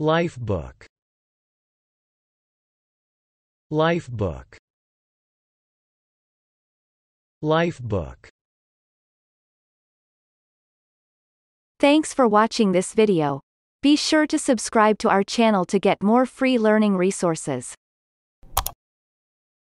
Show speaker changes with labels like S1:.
S1: Life Life book. book. Life book.
S2: Thanks for watching this video. Be sure to subscribe to our channel to get more free learning resources.